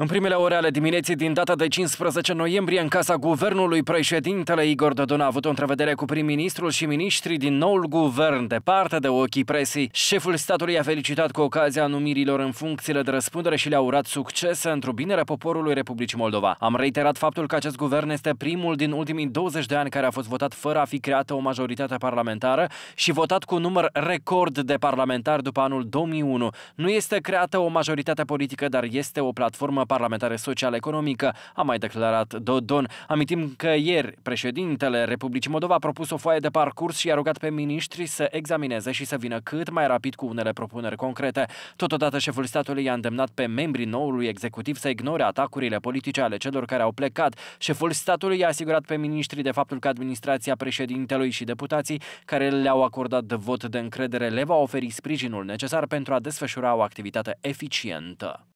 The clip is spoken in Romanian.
În primele ore ale dimineții din data de 15 noiembrie, în casa guvernului, președintele Igor Dodon a avut o întrevedere cu prim-ministrul și ministrii din noul guvern, departe de ochii presii. Șeful statului a felicitat cu ocazia numirilor în funcțiile de răspundere și le-a urat succes într-un într-o binerea poporului Republicii Moldova. Am reiterat faptul că acest guvern este primul din ultimii 20 de ani care a fost votat fără a fi creată o majoritate parlamentară și votat cu număr record de parlamentari după anul 2001. Nu este creată o majoritate politică, dar este o platformă Parlamentară Social-Economică, a mai declarat Dodon. Amintim că ieri președintele Republicii Moldova a propus o foaie de parcurs și a rugat pe miniștri să examineze și să vină cât mai rapid cu unele propuneri concrete. Totodată, șeful statului i-a îndemnat pe membrii noului executiv să ignore atacurile politice ale celor care au plecat. Șeful statului i-a asigurat pe miniștri de faptul că administrația președintelui și deputații care le-au acordat vot de încredere le va oferi sprijinul necesar pentru a desfășura o activitate eficientă.